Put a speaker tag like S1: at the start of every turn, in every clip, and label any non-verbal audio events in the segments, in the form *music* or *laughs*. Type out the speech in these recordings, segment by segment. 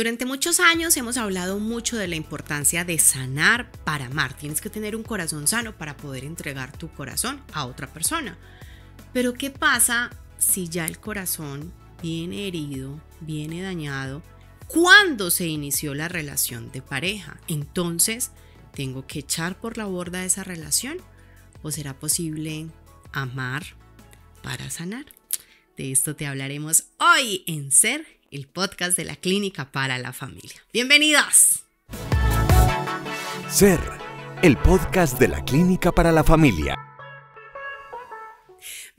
S1: Durante muchos años hemos hablado mucho de la importancia de sanar para amar. Tienes que tener un corazón sano para poder entregar tu corazón a otra persona. Pero ¿qué pasa si ya el corazón viene herido, viene dañado cuando se inició la relación de pareja? Entonces, ¿tengo que echar por la borda esa relación? ¿O será posible amar para sanar? De esto te hablaremos hoy en Ser el podcast de la Clínica para la Familia. Bienvenidos.
S2: Ser, el podcast de la Clínica para la Familia.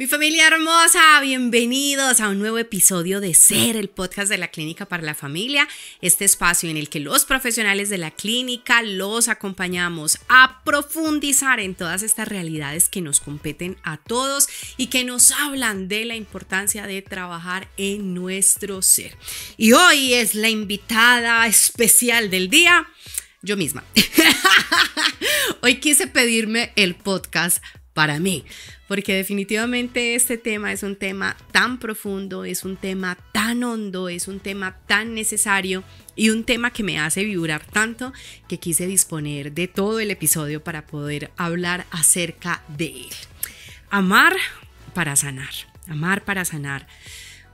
S1: Mi familia hermosa, bienvenidos a un nuevo episodio de Ser, el podcast de la Clínica para la Familia, este espacio en el que los profesionales de la clínica los acompañamos a profundizar en todas estas realidades que nos competen a todos y que nos hablan de la importancia de trabajar en nuestro ser. Y hoy es la invitada especial del día, yo misma. *laughs* hoy quise pedirme el podcast para mí porque definitivamente este tema es un tema tan profundo, es un tema tan hondo, es un tema tan necesario y un tema que me hace vibrar tanto que quise disponer de todo el episodio para poder hablar acerca de él. Amar para sanar, amar para sanar.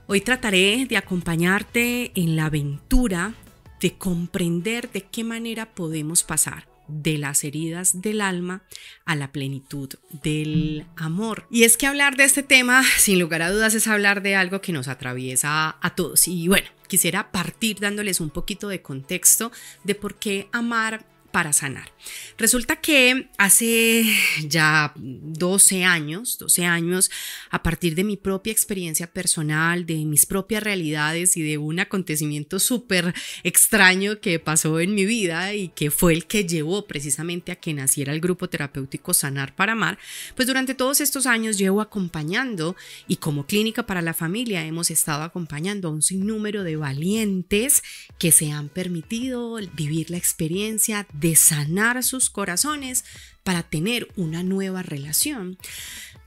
S1: Hoy trataré de acompañarte en la aventura de comprender de qué manera podemos pasar de las heridas del alma a la plenitud del amor. Y es que hablar de este tema, sin lugar a dudas, es hablar de algo que nos atraviesa a todos. Y bueno, quisiera partir dándoles un poquito de contexto de por qué amar para sanar. Resulta que hace ya 12 años, 12 años, a partir de mi propia experiencia personal, de mis propias realidades y de un acontecimiento súper extraño que pasó en mi vida y que fue el que llevó precisamente a que naciera el grupo terapéutico Sanar para Amar, pues durante todos estos años llevo acompañando y como clínica para la familia hemos estado acompañando a un sinnúmero de valientes que se han permitido vivir la experiencia de sanar sus corazones para tener una nueva relación,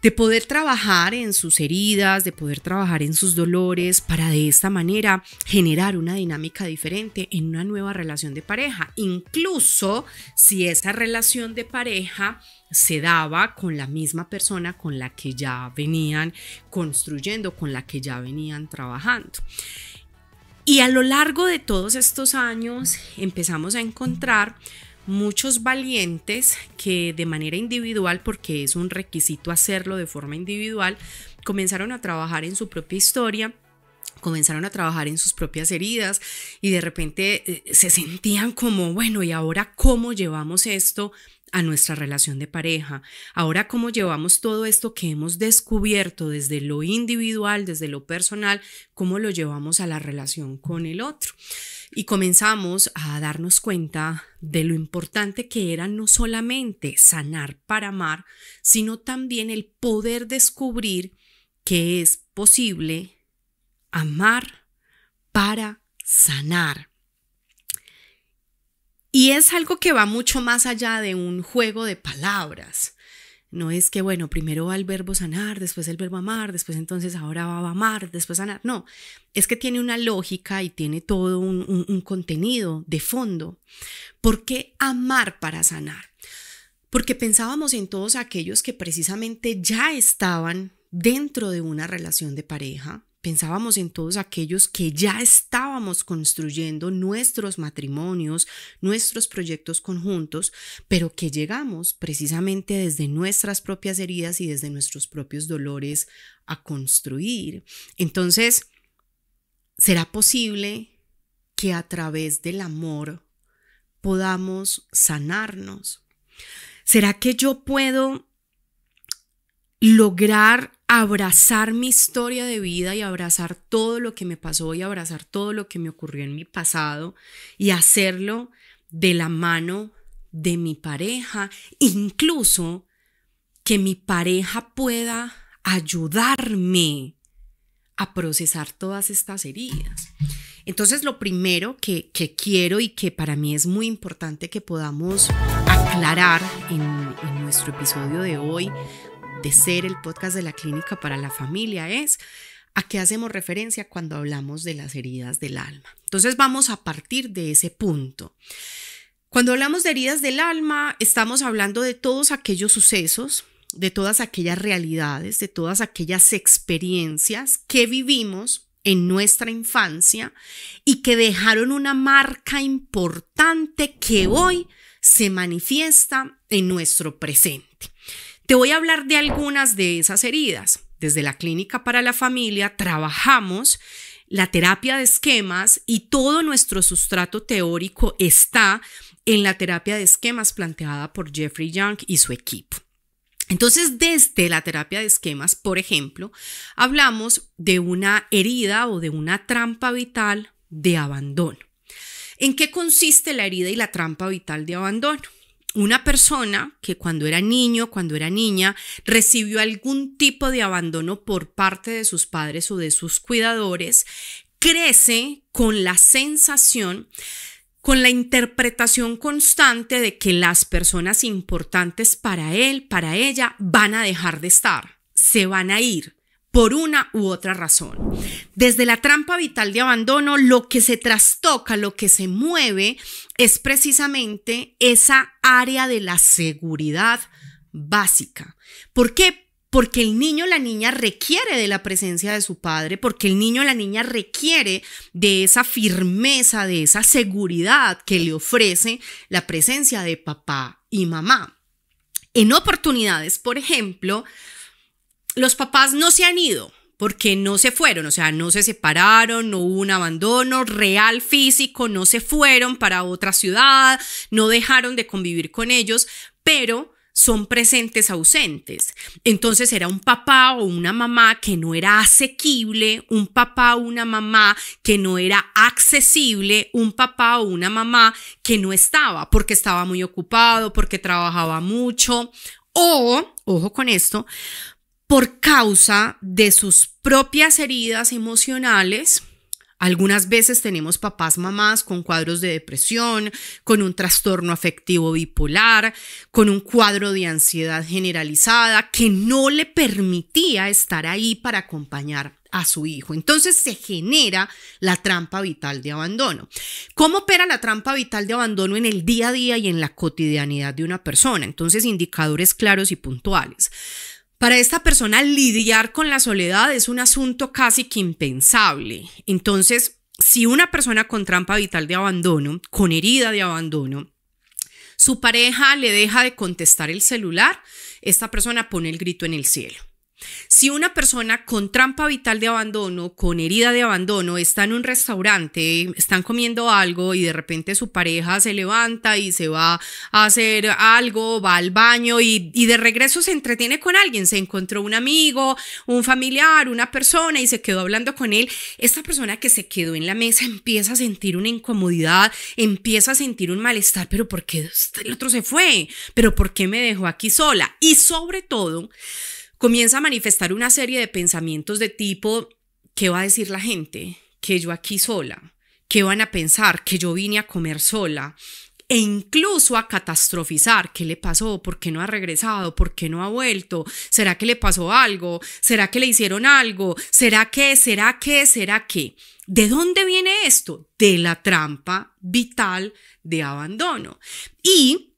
S1: de poder trabajar en sus heridas, de poder trabajar en sus dolores, para de esta manera generar una dinámica diferente en una nueva relación de pareja, incluso si esa relación de pareja se daba con la misma persona con la que ya venían construyendo, con la que ya venían trabajando. Y a lo largo de todos estos años empezamos a encontrar muchos valientes que de manera individual, porque es un requisito hacerlo de forma individual, comenzaron a trabajar en su propia historia comenzaron a trabajar en sus propias heridas y de repente eh, se sentían como, bueno, ¿y ahora cómo llevamos esto a nuestra relación de pareja. Ahora, cómo llevamos todo esto que hemos descubierto desde lo individual, desde lo personal, cómo lo llevamos a la relación con el otro. Y comenzamos a darnos cuenta de lo importante que era no solamente sanar para amar, sino también el poder descubrir que es posible amar para sanar. Y es algo que va mucho más allá de un juego de palabras. No es que, bueno, primero va el verbo sanar, después el verbo amar, después entonces ahora va a amar, después sanar. No, es que tiene una lógica y tiene todo un, contenido de fondo. ¿Por qué amar para sanar? Porque pensábamos en todos aquellos que precisamente ya estaban dentro de una relación de pareja, Pensábamos en todos aquellos que ya estábamos construyendo nuestros matrimonios, nuestros proyectos conjuntos, pero que llegamos precisamente desde nuestras propias heridas y desde nuestros propios dolores a construir. Entonces, ¿será posible que a través del amor podamos sanarnos? ¿Será que yo puedo lograr abrazar mi historia de vida y abrazar todo lo que me pasó y abrazar todo lo que me ocurrió en mi pasado y hacerlo de la mano de mi pareja, incluso que mi pareja pueda ayudarme a procesar todas estas heridas. Entonces lo primero que, quiero y que para mí es muy importante que podamos aclarar en, en nuestro episodio de hoy de ser el podcast de la clínica para la familia es a qué hacemos referencia cuando hablamos de las heridas del alma. Entonces vamos a partir de ese punto. Cuando hablamos de heridas del alma, estamos hablando de todos aquellos sucesos, de todas aquellas realidades, de todas aquellas experiencias que vivimos en nuestra infancia y que dejaron una marca importante que hoy se manifiesta en nuestro presente. Te voy a hablar de algunas de esas heridas. Desde la clínica para la familia trabajamos la terapia de esquemas y todo nuestro sustrato teórico está en la terapia de esquemas planteada por Jeffrey Young y su equipo. Entonces, desde la terapia de esquemas, por ejemplo, hablamos de una herida o de una trampa vital de abandono. ¿En qué consiste la herida y la trampa vital de abandono? una persona que cuando era niño, cuando era niña, recibió algún tipo de abandono por parte de sus padres o de sus cuidadores, crece con la sensación con la interpretación constante de que las personas importantes para él, para ella, van a dejar de estar, se van a ir por una u otra razón. Desde la trampa vital de abandono, lo que se trastoca, lo que se mueve, es precisamente esa área de la seguridad básica. ¿Por qué? Porque el niño o la niña requiere de la presencia de su padre, porque el niño o la niña requiere de esa firmeza, de esa seguridad que le ofrece la presencia de papá y mamá. En oportunidades, por ejemplo, los papás no se han ido porque no se fueron, o sea, no se separaron, no hubo un abandono real físico, no se fueron para otra ciudad, no dejaron de convivir con ellos, pero son presentes ausentes. Entonces era un papá o una mamá que no era asequible, un papá o una mamá que no era accesible, un papá o una mamá que no estaba porque estaba muy ocupado, porque trabajaba mucho o, ojo con esto, por causa de sus propias heridas emocionales. Algunas veces tenemos papás, mamás con cuadros de depresión, con un trastorno afectivo bipolar, con un cuadro de ansiedad generalizada que no le permitía estar ahí para acompañar a su hijo. Entonces se genera la trampa vital de abandono. ¿Cómo opera la trampa vital de abandono en el día a día y en la cotidianidad de una persona? Entonces, indicadores claros y puntuales. Para esta persona lidiar con la soledad es un asunto casi que impensable. Entonces, si una persona con trampa vital de abandono, con herida de abandono, su pareja le deja de contestar el celular, esta persona pone el grito en el cielo. Si una persona con trampa vital de abandono, con herida de abandono, está en un restaurante, están comiendo algo y de repente su pareja se levanta y se va a hacer algo, va al baño y, de regreso se entretiene con alguien, se encontró un amigo, un familiar, una persona y se quedó hablando con él, esta persona que se quedó en la mesa empieza a sentir una incomodidad, empieza a sentir un malestar, pero ¿por qué el otro se fue? ¿Pero por qué me dejó aquí sola? Y sobre todo, comienza a manifestar una serie de pensamientos de tipo, ¿qué va a decir la gente? Que yo aquí sola, ¿qué van a pensar? Que yo vine a comer sola e incluso a catastrofizar qué le pasó, por qué no ha regresado, por qué no ha vuelto, será que le pasó algo, será que le hicieron algo, será que, será que, será que. ¿De dónde viene esto? De la trampa vital de abandono. Y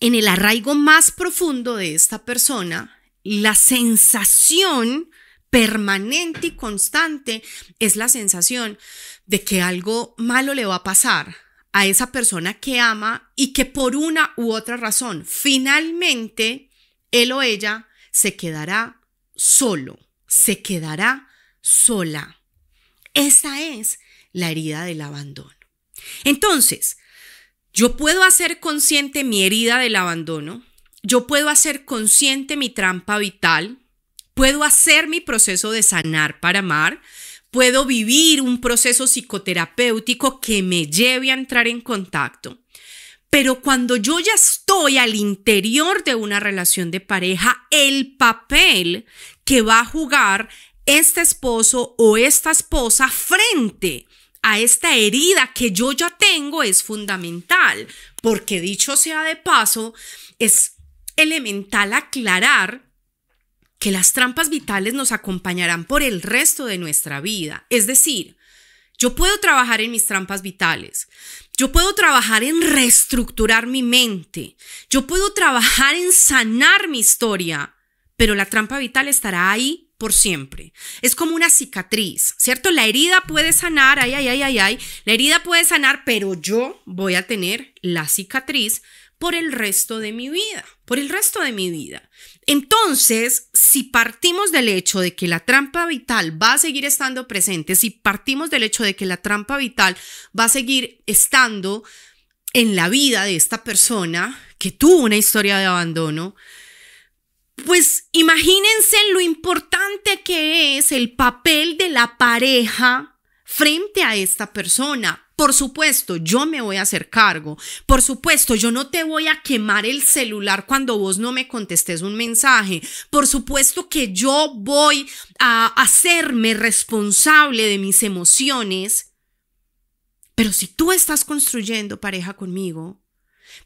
S1: en el arraigo más profundo de esta persona la sensación permanente y constante es la sensación de que algo malo le va a pasar a esa persona que ama y que por una u otra razón finalmente él o ella se quedará solo, se quedará sola. Esa es la herida del abandono. Entonces, yo puedo hacer consciente mi herida del abandono, yo puedo hacer consciente mi trampa vital, puedo hacer mi proceso de sanar para amar, puedo vivir un proceso psicoterapéutico que me lleve a entrar en contacto. Pero cuando yo ya estoy al interior de una relación de pareja, el papel que va a jugar este esposo o esta esposa frente a esta herida que yo ya tengo es fundamental, porque dicho sea de paso, es elemental aclarar que las trampas vitales nos acompañarán por el resto de nuestra vida. Es decir, yo puedo trabajar en mis trampas vitales, yo puedo trabajar en reestructurar mi mente, yo puedo trabajar en sanar mi historia, pero la trampa vital estará ahí por siempre. Es como una cicatriz, ¿cierto? La herida puede sanar, ay, ay, ay, ay, ay, la herida puede sanar, pero yo voy a tener la cicatriz por el resto de mi vida por el resto de mi vida. Entonces, si partimos del hecho de que la trampa vital va a seguir estando presente, si partimos del hecho de que la trampa vital va a seguir estando en la vida de esta persona que tuvo una historia de abandono, pues imagínense lo importante que es el papel de la pareja frente a esta persona por supuesto, yo me voy a hacer cargo. Por supuesto, yo no te voy a quemar el celular cuando vos no me contestes un mensaje. Por supuesto que yo voy a hacerme responsable de mis emociones. Pero si tú estás construyendo pareja conmigo,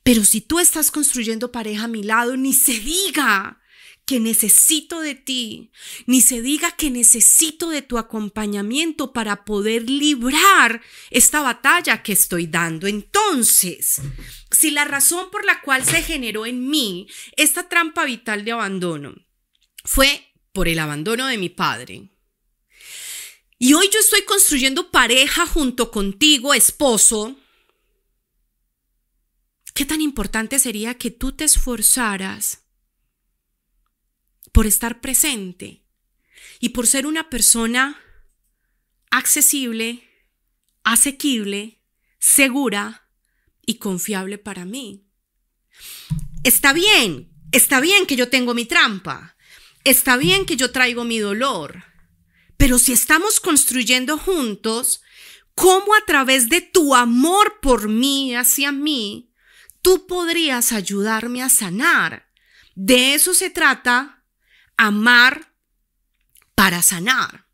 S1: pero si tú estás construyendo pareja a mi lado, ni se diga que necesito de ti, ni se diga que necesito de tu acompañamiento para poder librar esta batalla que estoy dando. Entonces, si la razón por la cual se generó en mí esta trampa vital de abandono fue por el abandono de mi padre, y hoy yo estoy construyendo pareja junto contigo, esposo, ¿qué tan importante sería que tú te esforzaras? por estar presente y por ser una persona accesible, asequible, segura y confiable para mí. Está bien, está bien que yo tengo mi trampa, está bien que yo traigo mi dolor, pero si estamos construyendo juntos, ¿cómo a través de tu amor por mí, hacia mí, tú podrías ayudarme a sanar? De eso se trata amar para sanar.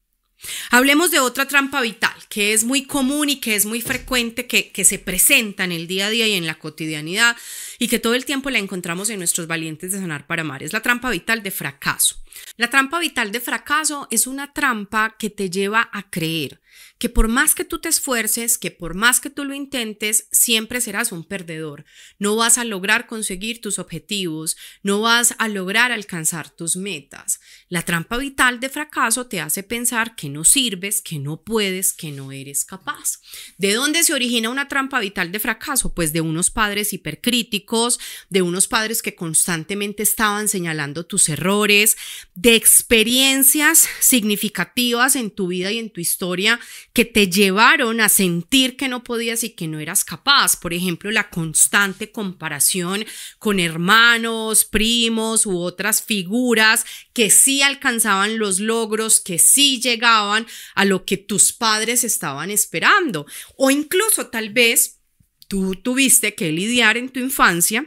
S1: Hablemos de otra trampa vital que es muy común y que es muy frecuente, que, se presenta en el día a día y en la cotidianidad y que todo el tiempo la encontramos en nuestros valientes de sanar para amar. Es la trampa vital de fracaso. La trampa vital de fracaso es una trampa que te lleva a creer que por más que tú te esfuerces, que por más que tú lo intentes, siempre serás un perdedor. No vas a lograr conseguir tus objetivos, no vas a lograr alcanzar tus metas. La trampa vital de fracaso te hace pensar que no sirves, que no puedes, que no eres capaz. ¿De dónde se origina una trampa vital de fracaso? Pues de unos padres hipercríticos, de unos padres que constantemente estaban señalando tus errores, de experiencias significativas en tu vida y en tu historia que te llevaron a sentir que no podías y que no eras capaz. Por ejemplo, la constante comparación con hermanos, primos u otras figuras que sí alcanzaban los logros, que sí llegaban a lo que tus padres estaban esperando. O incluso tal vez tú tuviste que lidiar en tu infancia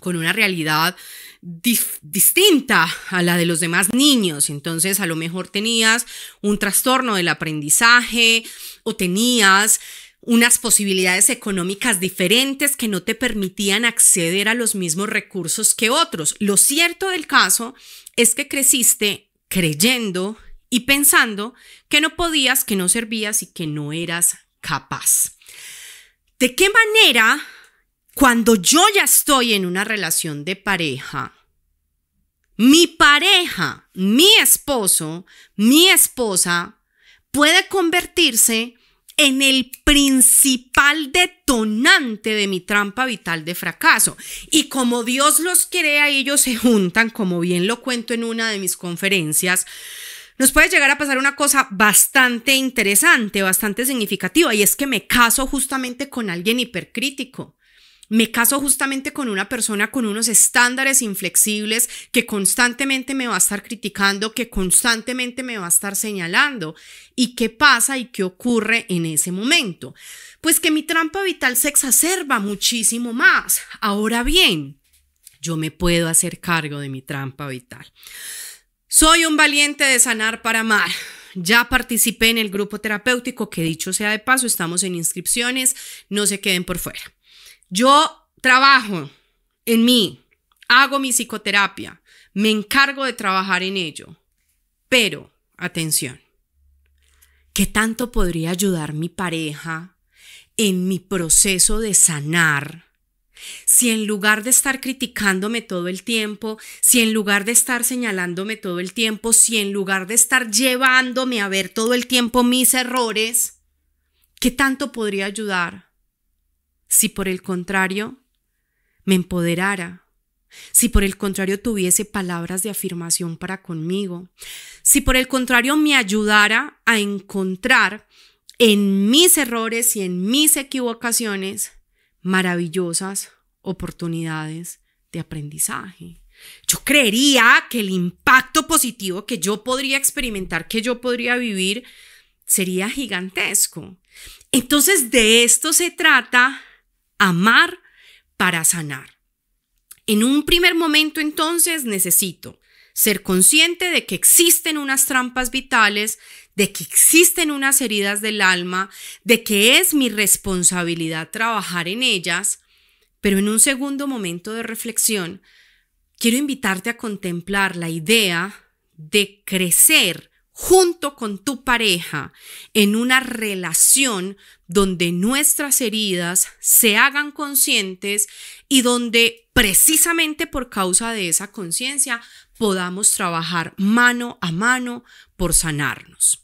S1: con una realidad distinta a la de los demás niños. Entonces, a lo mejor tenías un trastorno del aprendizaje o tenías unas posibilidades económicas diferentes que no te permitían acceder a los mismos recursos que otros. Lo cierto del caso es que creciste creyendo y pensando que no podías, que no servías y que no eras capaz. ¿De qué manera cuando yo ya estoy en una relación de pareja, mi pareja, mi esposo, mi esposa, puede convertirse en el principal detonante de mi trampa vital de fracaso. Y como Dios los crea, ellos se juntan, como bien lo cuento en una de mis conferencias, nos puede llegar a pasar una cosa bastante interesante, bastante significativa, y es que me caso justamente con alguien hipercrítico me caso justamente con una persona con unos estándares inflexibles que constantemente me va a estar criticando, que constantemente me va a estar señalando. ¿Y qué pasa y qué ocurre en ese momento? Pues que mi trampa vital se exacerba muchísimo más. Ahora bien, yo me puedo hacer cargo de mi trampa vital. Soy un valiente de sanar para amar. Ya participé en el grupo terapéutico que dicho sea de paso, estamos en inscripciones, no se queden por fuera. Yo trabajo en mí, hago mi psicoterapia, me encargo de trabajar en ello. Pero, atención, ¿qué tanto podría ayudar mi pareja en mi proceso de sanar? Si en lugar de estar criticándome todo el tiempo, si en lugar de estar señalándome todo el tiempo, si en lugar de estar llevándome a ver todo el tiempo mis errores, ¿qué tanto podría ayudar si por el contrario me empoderara, si por el contrario tuviese palabras de afirmación para conmigo, si por el contrario me ayudara a encontrar en mis errores y en mis equivocaciones maravillosas oportunidades de aprendizaje. Yo creería que el impacto positivo que yo podría experimentar, que yo podría vivir, sería gigantesco. Entonces de esto se trata amar para sanar. En un primer momento entonces necesito ser consciente de que existen unas trampas vitales, de que existen unas heridas del alma, de que es mi responsabilidad trabajar en ellas, pero en un segundo momento de reflexión, quiero invitarte a contemplar la idea de crecer junto con tu pareja en una relación donde nuestras heridas se hagan conscientes y donde precisamente por causa de esa conciencia podamos trabajar mano a mano por sanarnos.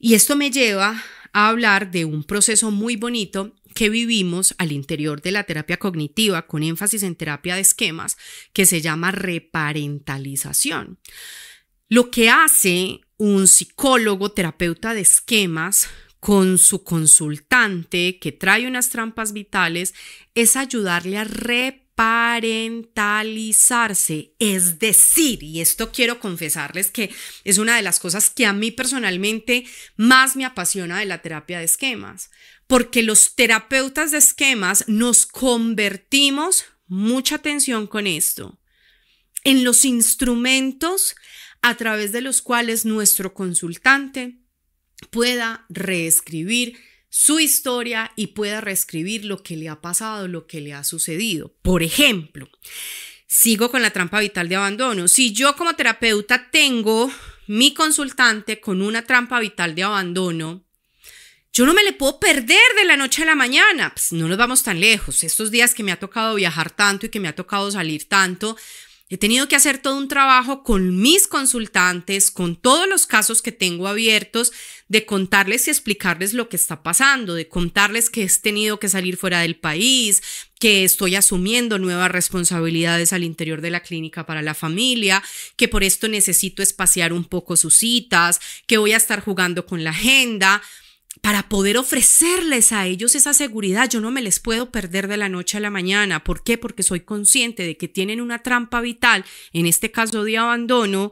S1: Y esto me lleva a hablar de un proceso muy bonito que vivimos al interior de la terapia cognitiva con énfasis en terapia de esquemas que se llama reparentalización. Lo que hace un psicólogo, terapeuta de esquemas, con su consultante que trae unas trampas vitales, es ayudarle a reparentalizarse. Es decir, y esto quiero confesarles que es una de las cosas que a mí personalmente más me apasiona de la terapia de esquemas, porque los terapeutas de esquemas nos convertimos, mucha atención con esto, en los instrumentos a través de los cuales nuestro consultante pueda reescribir su historia y pueda reescribir lo que le ha pasado, lo que le ha sucedido. Por ejemplo, sigo con la trampa vital de abandono. Si yo como terapeuta tengo mi consultante con una trampa vital de abandono, yo no me le puedo perder de la noche a la mañana. Pues, no nos vamos tan lejos. Estos días que me ha tocado viajar tanto y que me ha tocado salir tanto, He tenido que hacer todo un trabajo con mis consultantes, con todos los casos que tengo abiertos, de contarles y explicarles lo que está pasando, de contarles que he tenido que salir fuera del país, que estoy asumiendo nuevas responsabilidades al interior de la clínica para la familia, que por esto necesito espaciar un poco sus citas, que voy a estar jugando con la agenda, para poder ofrecerles a ellos esa seguridad. Yo no me les puedo perder de la noche a la mañana. ¿Por qué? Porque soy consciente de que tienen una trampa vital, en este caso de abandono,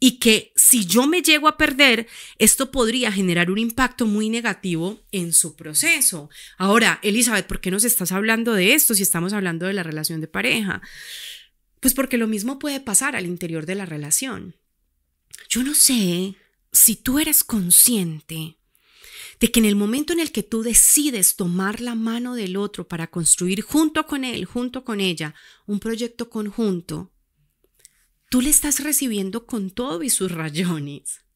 S1: y que si yo me llego a perder, esto podría generar un impacto muy negativo en su proceso. Ahora, Elizabeth, ¿por qué nos estás hablando de esto si estamos hablando de la relación de pareja? Pues porque lo mismo puede pasar al interior de la relación. Yo no sé si tú eres consciente de que en el momento en el que tú decides tomar la mano del otro para construir junto con él, junto con ella, un proyecto conjunto, tú le estás recibiendo con todo y sus rayones.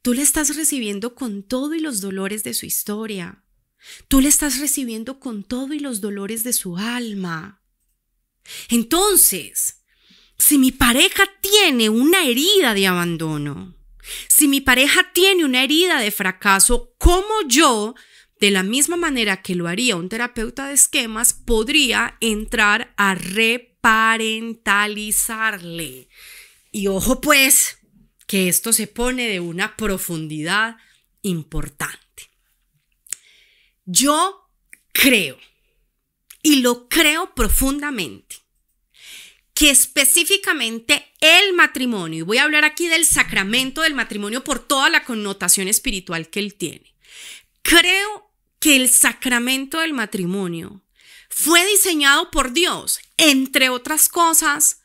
S1: Tú le estás recibiendo con todo y los dolores de su historia. Tú le estás recibiendo con todo y los dolores de su alma. Entonces, si mi pareja tiene una herida de abandono, si mi pareja tiene una herida de fracaso, ¿cómo yo, de la misma manera que lo haría un terapeuta de esquemas, podría entrar a reparentalizarle? Y ojo pues, que esto se pone de una profundidad importante. Yo creo, y lo creo profundamente, que específicamente el matrimonio, y voy a hablar aquí del sacramento del matrimonio por toda la connotación espiritual que él tiene, creo que el sacramento del matrimonio fue diseñado por Dios, entre otras cosas,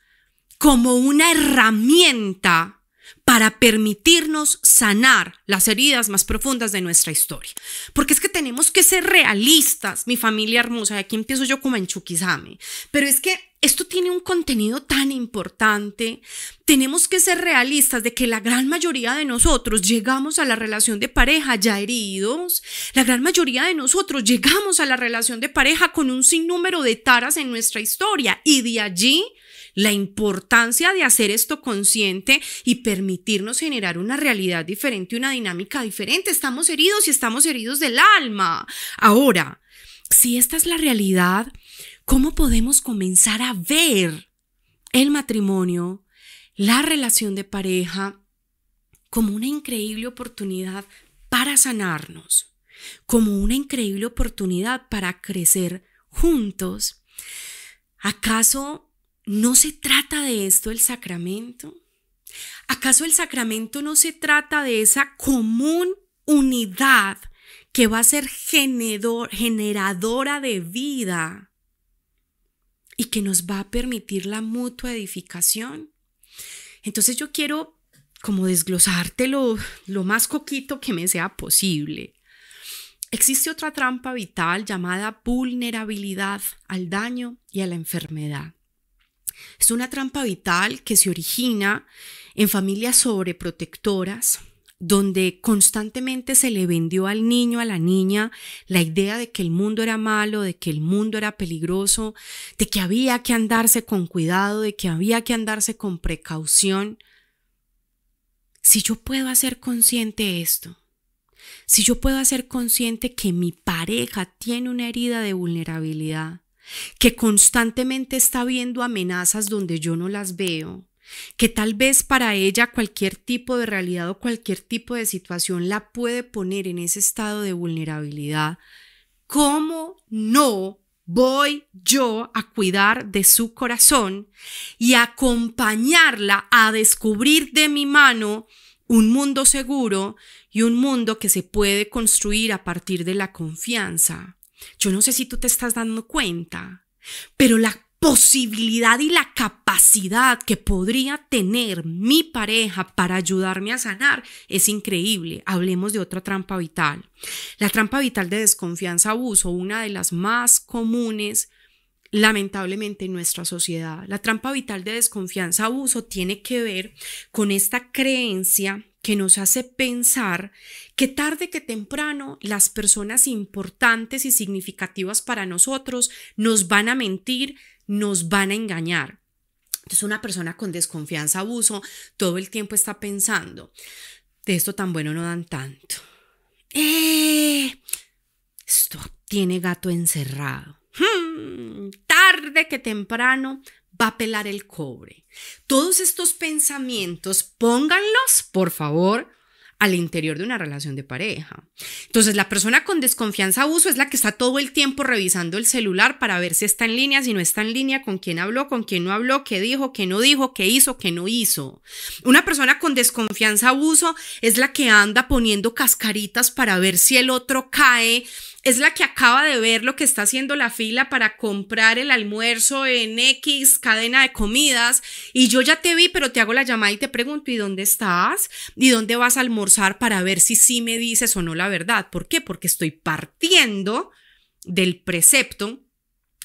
S1: como una herramienta para permitirnos sanar las heridas más profundas de nuestra historia. Porque es que tenemos que ser realistas, mi familia hermosa, y aquí empiezo yo como en pero es que esto tiene un contenido tan importante. Tenemos que ser realistas de que la gran mayoría de nosotros llegamos a la relación de pareja ya heridos. La gran mayoría de nosotros llegamos a la relación de pareja con un sinnúmero de taras en nuestra historia y de allí la importancia de hacer esto consciente y permitirnos generar una realidad diferente, una dinámica diferente. Estamos heridos y estamos heridos del alma. Ahora, si esta es la realidad, ¿cómo podemos comenzar a ver el matrimonio, la relación de pareja, como una increíble oportunidad para sanarnos, como una increíble oportunidad para crecer juntos? ¿Acaso ¿No se trata de esto el sacramento? ¿Acaso el sacramento no se trata de esa común unidad que va a ser generadora de vida y que nos va a permitir la mutua edificación? Entonces yo quiero como desglosarte lo más coquito que me sea posible. Existe otra trampa vital llamada vulnerabilidad al daño y a la enfermedad. Es una trampa vital que se origina en familias sobreprotectoras, donde constantemente se le vendió al niño, a la niña, la idea de que el mundo era malo, de que el mundo era peligroso, de que había que andarse con cuidado, de que había que andarse con precaución. Si yo puedo hacer consciente esto, si yo puedo hacer consciente que mi pareja tiene una herida de vulnerabilidad, que constantemente está viendo amenazas donde yo no las veo, que tal vez para ella cualquier tipo de realidad o cualquier tipo de situación la puede poner en ese estado de vulnerabilidad, ¿cómo no voy yo a cuidar de su corazón y acompañarla a descubrir de mi mano un mundo seguro y un mundo que se puede construir a partir de la confianza? Yo no sé si tú te estás dando cuenta, pero la posibilidad y la capacidad que podría tener mi pareja para ayudarme a sanar es increíble. Hablemos de otra trampa vital. La trampa vital de desconfianza abuso, una de las más comunes lamentablemente en nuestra sociedad. La trampa vital de desconfianza abuso tiene que ver con esta creencia que nos hace pensar que tarde que temprano las personas importantes y significativas para nosotros nos van a mentir, nos van a engañar. Entonces una persona con desconfianza, abuso, todo el tiempo está pensando, de esto tan bueno no dan tanto. Eh, esto tiene gato encerrado. Hmm, tarde que temprano va a pelar el cobre. Todos estos pensamientos, pónganlos, por favor, al interior de una relación de pareja. Entonces, la persona con desconfianza abuso es la que está todo el tiempo revisando el celular para ver si está en línea, si no está en línea, con quién habló, con quién no habló, qué dijo, qué no dijo, qué hizo, qué no hizo. Una persona con desconfianza abuso es la que anda poniendo cascaritas para ver si el otro cae es la que acaba de ver lo que está haciendo la fila para comprar el almuerzo en X cadena de comidas y yo ya te vi, pero te hago la llamada y te pregunto, ¿y dónde estás? ¿Y dónde vas a almorzar para ver si sí me dices o no la verdad? ¿Por qué? Porque estoy partiendo del precepto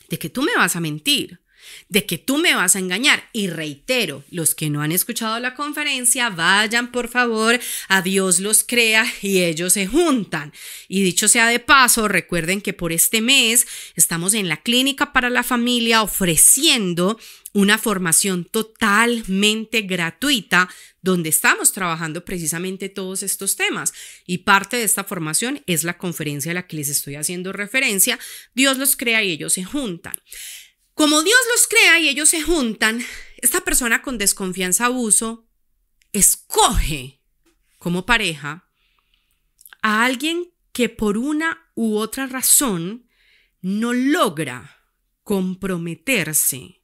S1: de que tú me vas a mentir de que tú me vas a engañar. Y reitero, los que no han escuchado la conferencia, vayan por favor, a Dios los crea y ellos se juntan. Y dicho sea de paso, recuerden que por este mes estamos en la clínica para la familia ofreciendo una formación totalmente gratuita donde estamos trabajando precisamente todos estos temas. Y parte de esta formación es la conferencia a la que les estoy haciendo referencia. Dios los crea y ellos se juntan. Como Dios los crea y ellos se juntan, esta persona con desconfianza abuso escoge como pareja a alguien que por una u otra razón no logra comprometerse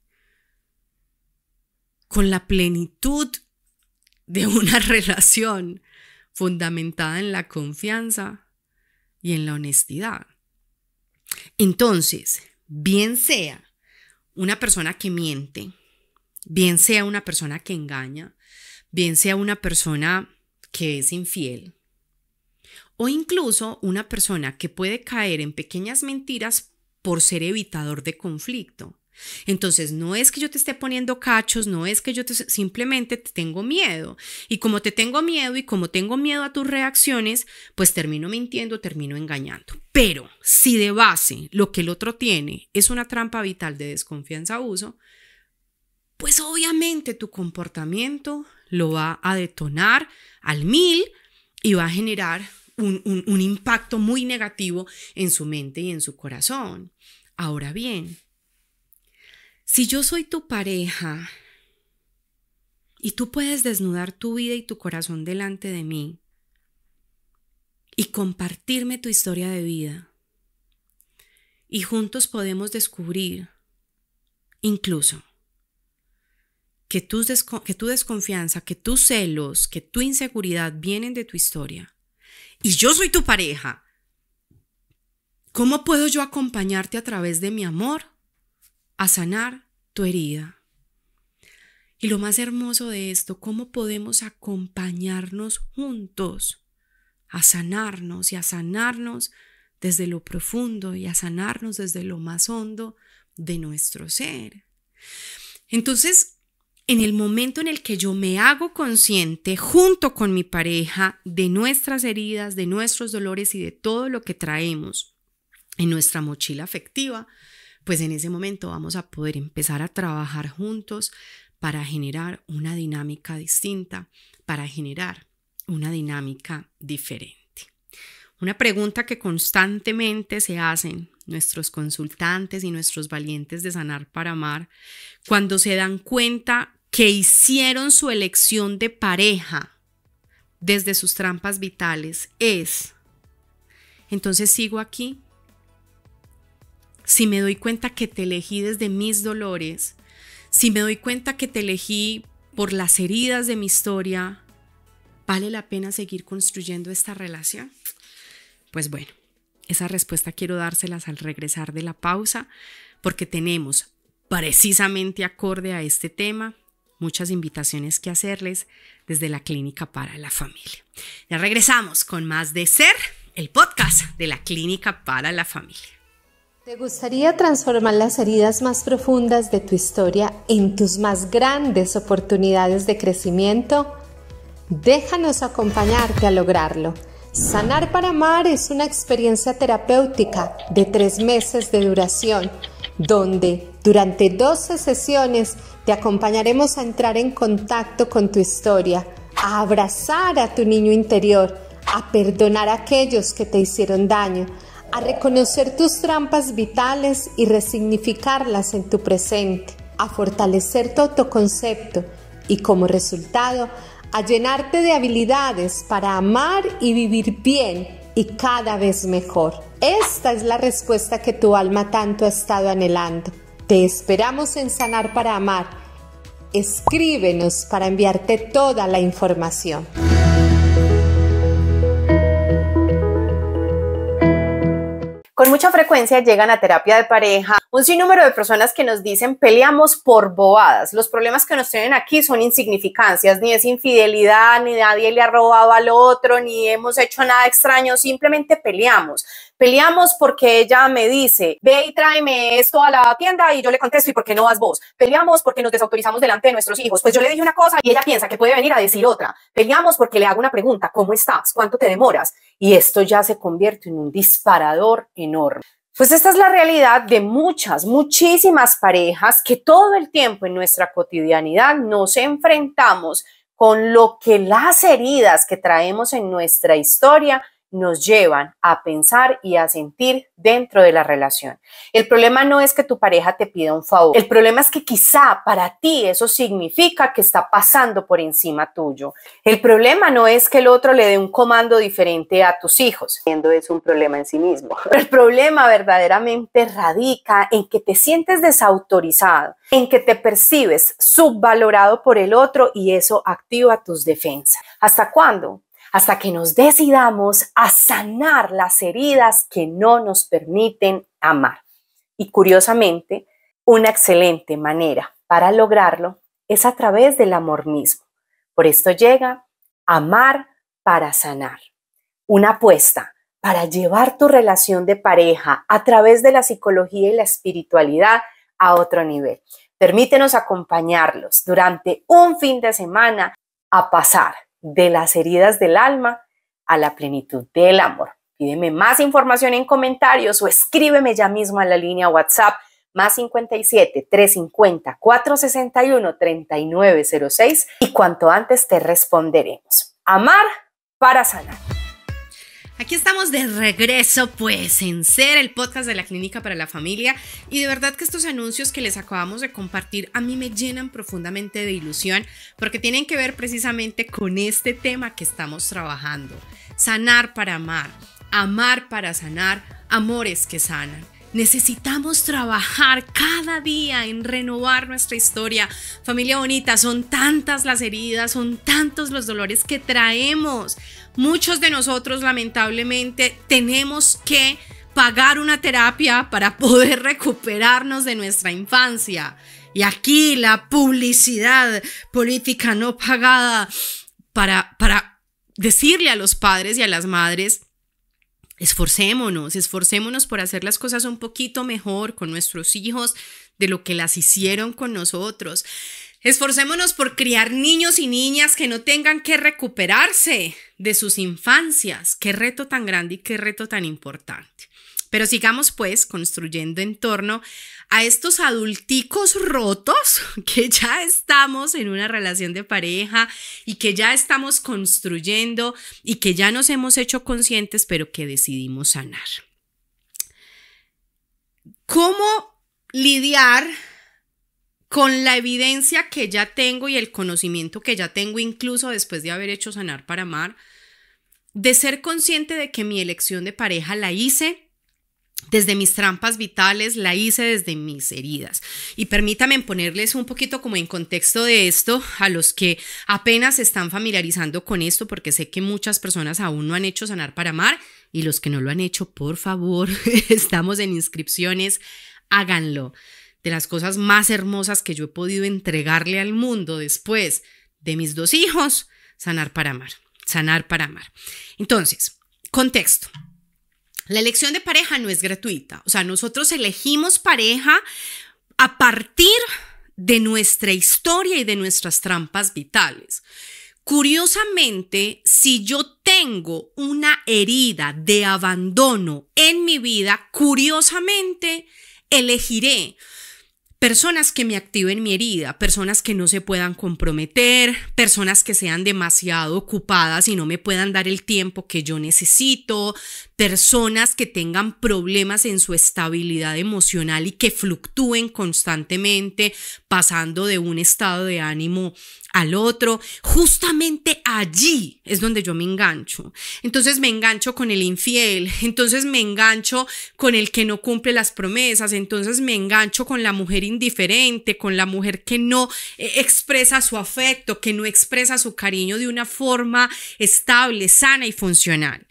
S1: con la plenitud de una *laughs* relación fundamentada en la confianza y en la honestidad. Entonces, bien sea una persona que miente, bien sea una persona que engaña, bien sea una persona que es infiel, o incluso una persona que puede caer en pequeñas mentiras por ser evitador de conflicto. Entonces, no es que yo te esté poniendo cachos, no es que yo simplemente te tengo miedo. Y como te tengo miedo y como tengo miedo a tus reacciones, pues termino mintiendo, termino engañando. Pero si de base lo que el otro tiene es una trampa vital de desconfianza-abuso, pues obviamente tu comportamiento lo va a detonar al mil y va a generar un impacto muy negativo en su mente y en su corazón. Ahora bien, si yo soy tu pareja y tú puedes desnudar tu vida y tu corazón delante de mí y compartirme tu historia de vida y juntos podemos descubrir incluso que, tus tu desconfianza, que tus celos, que tu inseguridad vienen de tu historia y yo soy tu pareja, ¿cómo puedo yo acompañarte a través de mi amor? a sanar tu herida. Y lo más hermoso de esto, cómo podemos acompañarnos juntos a sanarnos y a sanarnos desde lo profundo y a sanarnos desde lo más hondo de nuestro ser. Entonces, en el momento en el que yo me hago consciente junto con mi pareja de nuestras heridas, de nuestros dolores y de todo lo que traemos en nuestra mochila afectiva, pues en ese momento vamos a poder empezar a trabajar juntos para generar una dinámica distinta, para generar una dinámica diferente. Una pregunta que constantemente se hacen nuestros consultantes y nuestros valientes de Sanar para Amar cuando se dan cuenta que hicieron su elección de pareja desde sus trampas vitales es, entonces sigo aquí si me doy cuenta que te elegí desde mis dolores, si me doy cuenta que te elegí por las heridas de mi historia, ¿vale la pena seguir construyendo esta relación? Pues bueno, esa respuesta quiero dárselas al regresar de la pausa, porque tenemos, precisamente acorde a este tema, muchas invitaciones que hacerles desde la Clínica para la Familia. Ya regresamos con más de Ser, el podcast de la Clínica para la Familia.
S2: ¿Te gustaría transformar las heridas más profundas de tu historia en tus más grandes oportunidades de crecimiento? Déjanos acompañarte a lograrlo. Sanar para amar es una experiencia terapéutica de tres meses de duración, donde durante 12 sesiones te acompañaremos a entrar en contacto con tu historia, a abrazar a tu niño interior, a perdonar a aquellos que te hicieron daño, a reconocer tus trampas vitales y resignificarlas en tu presente, a fortalecer tu autoconcepto y como resultado a llenarte de habilidades para amar y vivir bien y cada vez mejor. Esta es la respuesta que tu alma tanto ha estado anhelando. Te esperamos en Sanar para Amar. Escríbenos para enviarte toda la información. Con mucha frecuencia llegan a terapia de pareja
S1: un sinnúmero de personas que nos dicen peleamos por bobadas. Los problemas que nos tienen aquí son insignificancias, ni es infidelidad, ni nadie le ha robado al otro, ni hemos hecho nada extraño, simplemente peleamos. Peleamos porque ella me dice, ve y tráeme esto a la tienda y yo le contesto, ¿y por qué no vas vos? Peleamos porque nos desautorizamos delante de nuestros hijos. Pues yo le dije una cosa y ella piensa que puede venir a decir otra. Peleamos porque le hago una pregunta, ¿cómo estás? ¿Cuánto te demoras? Y esto ya se convierte en un disparador enorme. Pues esta es la realidad de muchas, muchísimas parejas que todo el tiempo en nuestra cotidianidad nos enfrentamos con lo que las heridas que traemos en nuestra historia nos llevan a pensar y a sentir dentro de la relación. El problema no es que tu pareja te pida un favor, el problema es que quizá para ti eso significa que está pasando por encima tuyo. El problema no es que el otro le dé un comando diferente a tus hijos. Es un problema en sí mismo. *laughs* El problema verdaderamente radica en que te sientes desautorizado, en que te percibes subvalorado por el otro y eso activa tus defensas. ¿Hasta cuándo? hasta que nos decidamos a sanar las heridas que no nos permiten amar. Y curiosamente, una excelente manera para lograrlo es a través del amor mismo. Por esto llega amar para sanar. Una apuesta para llevar tu relación de pareja a través de la psicología y la espiritualidad a otro nivel. Permítenos acompañarlos durante un fin de semana a pasar de las heridas del alma a la plenitud del amor. Pídeme más información en comentarios o escríbeme ya mismo a la línea WhatsApp más 57 350 461 3906 y cuanto antes te responderemos. Amar para sanar. Aquí estamos de regreso, pues, en ser el podcast de la Clínica para la Familia. Y de verdad que estos anuncios que les acabamos de compartir a mí me llenan profundamente de ilusión porque tienen que ver precisamente con este tema que estamos trabajando. Sanar para amar, amar para sanar, amores que sanan. Necesitamos trabajar cada día en renovar nuestra historia. Familia bonita, son tantas las heridas, son tantos los dolores que traemos. Muchos de nosotros lamentablemente tenemos que pagar una terapia para poder *laughs* recuperarnos de nuestra infancia. Y aquí la publicidad política no pagada para, para decirle a los padres y a las madres esforcémonos, esforcémonos por hacer las cosas un poquito mejor con nuestros hijos de lo que las hicieron con nosotros. Esforcémonos por criar niños y niñas que no tengan que recuperarse de sus infancias. Qué reto tan grande y qué reto tan importante. Pero sigamos pues construyendo en torno a estos adulticos rotos *laughs* que ya estamos en una relación de pareja y que ya estamos construyendo y que ya nos hemos hecho conscientes pero que decidimos sanar. ¿Cómo lidiar con la evidencia que ya tengo y el conocimiento que ya tengo incluso después de haber hecho sanar para amar? De ser consciente de que mi elección de pareja la hice desde mis trampas vitales, la hice desde mis heridas. Y permítame ponerles un poquito como en contexto de esto a los que apenas se están familiarizando con esto, porque sé que muchas personas aún no han hecho sanar para amar y los que no lo han hecho, por favor, *laughs* estamos en inscripciones, háganlo. De las cosas más hermosas que yo he podido entregarle al mundo después de mis dos hijos, sanar para amar, sanar para amar. Entonces, contexto. La elección de pareja no es gratuita. O sea, nosotros elegimos pareja a partir de nuestra historia y de nuestras trampas vitales. Curiosamente, si yo tengo una herida de abandono en mi vida, curiosamente elegiré personas que me activen mi herida, personas que no se puedan comprometer, personas que sean demasiado ocupadas y no me puedan dar el tiempo que yo necesito, personas que tengan problemas en su estabilidad emocional y que fluctúen constantemente pasando de un estado de ánimo al otro, justamente allí es donde yo me engancho. Entonces me engancho con el infiel, *laughs* entonces me engancho con el que no cumple las promesas, entonces me engancho con la mujer indiferente, con la mujer que no eh, expresa su afecto, que no expresa su cariño de una forma estable, sana y funcional.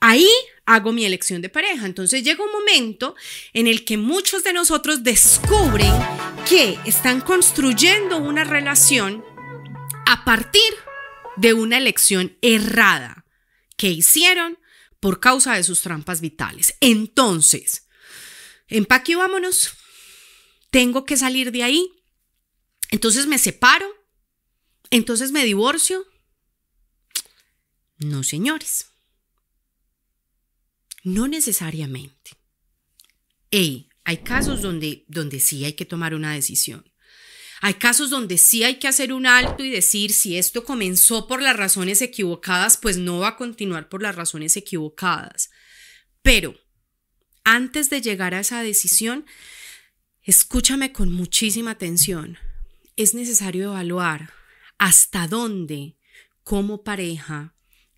S1: Ahí hago mi elección de pareja. Entonces llega un momento en el que muchos de nosotros descubren que están construyendo una relación a partir de una elección errada que hicieron por causa de sus trampas vitales. Entonces, empaque vámonos. Tengo que salir de ahí. Entonces me separo. Entonces me divorcio. No, señores. No necesariamente. Hey, hay casos donde, donde sí hay que tomar una decisión. Hay casos donde sí hay que hacer un alto y decir si esto comenzó por las razones equivocadas, pues no va a continuar por las razones equivocadas. Pero antes de llegar a esa decisión, escúchame con muchísima atención. Es necesario evaluar hasta dónde como pareja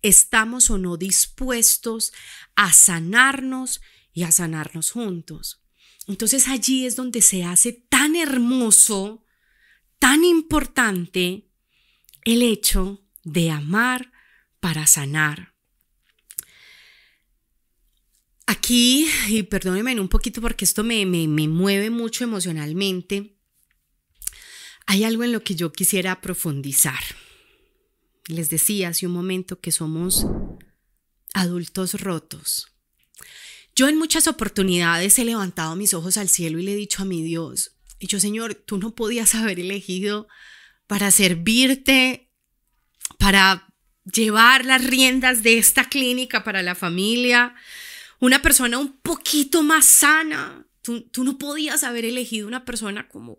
S1: estamos o no dispuestos a sanarnos y a sanarnos juntos. Entonces allí es donde se hace tan hermoso, tan importante el hecho de amar para sanar. Aquí, y perdónenme un poquito porque esto me, me, me, mueve mucho emocionalmente, hay algo en lo que yo quisiera profundizar. Les decía hace un momento que somos adultos rotos. Yo en muchas oportunidades he levantado mis ojos al cielo y le he dicho a mi Dios, y yo, Señor, tú no podías haber elegido para servirte, para llevar las riendas de esta clínica para la familia, una persona un poquito más sana. Tú, tú no podías haber elegido una persona como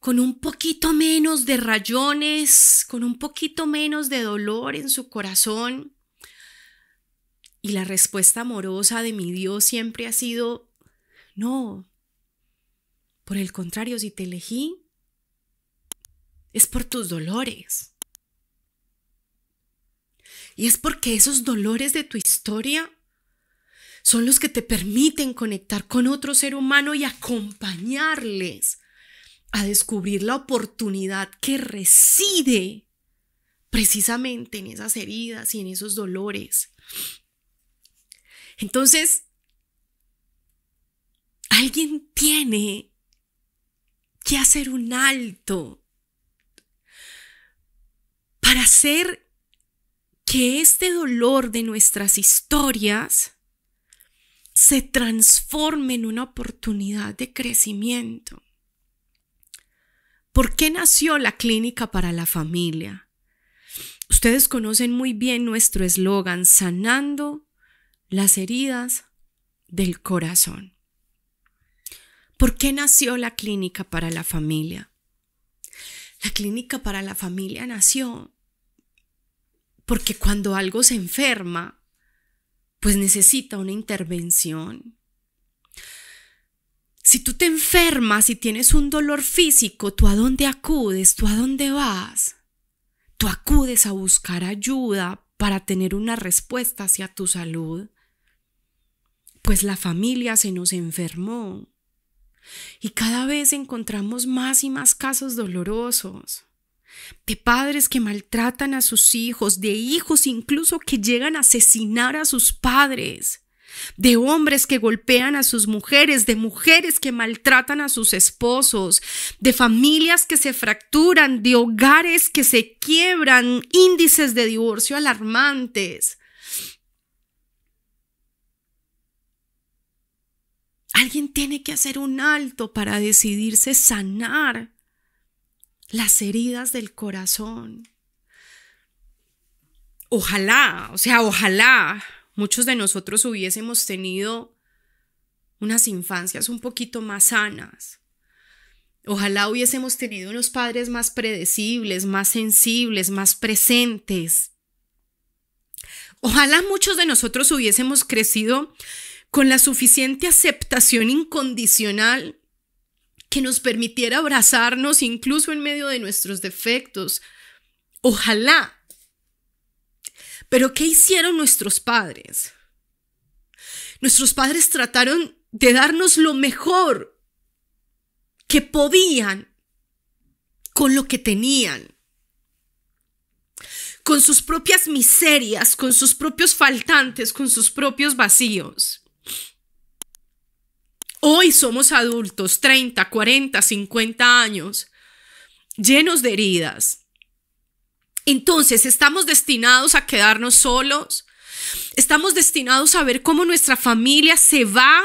S1: con un poquito menos de rayones, con un poquito menos de dolor en su corazón. Y la respuesta amorosa de mi Dios siempre ha sido, no, por el contrario, si te elegí, es por tus dolores. Y es porque esos dolores de tu historia son los que te permiten conectar con otro ser humano y acompañarles a descubrir la oportunidad que reside precisamente en esas heridas y en esos dolores. Entonces, alguien tiene que hacer un alto para hacer que este dolor de nuestras historias se transforme en una oportunidad de crecimiento. ¿Por qué nació la clínica para la familia? Ustedes conocen muy bien nuestro eslogan, sanando las heridas del corazón. ¿Por qué nació la clínica para la familia? La clínica para la familia nació porque cuando algo se enferma, pues necesita una intervención. Si tú te enfermas y tienes un dolor físico, ¿tú a dónde acudes? ¿Tú a dónde vas? Tú acudes a buscar ayuda para tener una respuesta hacia tu salud. Pues la familia se nos enfermó. Y cada vez encontramos más y más casos dolorosos de padres que maltratan a sus hijos, de hijos incluso que llegan a asesinar a sus padres de hombres que golpean a sus mujeres, de mujeres que maltratan a sus esposos, de familias que se fracturan, de hogares que se quiebran, índices de divorcio alarmantes. Alguien tiene que hacer un alto para decidirse sanar las heridas del corazón. Ojalá, o sea, ojalá muchos de nosotros hubiésemos tenido unas infancias un poquito más sanas. Ojalá hubiésemos tenido unos padres más predecibles, más sensibles, más presentes. Ojalá muchos de nosotros hubiésemos crecido con la suficiente aceptación incondicional que nos permitiera abrazarnos incluso en medio de nuestros defectos. Ojalá pero ¿qué hicieron nuestros padres? Nuestros padres trataron de darnos lo mejor que podían con lo que tenían, con sus propias miserias, con sus propios faltantes, con sus propios vacíos. Hoy somos adultos, 30, 40, 50 años, llenos de heridas, entonces, ¿estamos destinados a quedarnos solos? Estamos destinados a ver cómo nuestra familia se va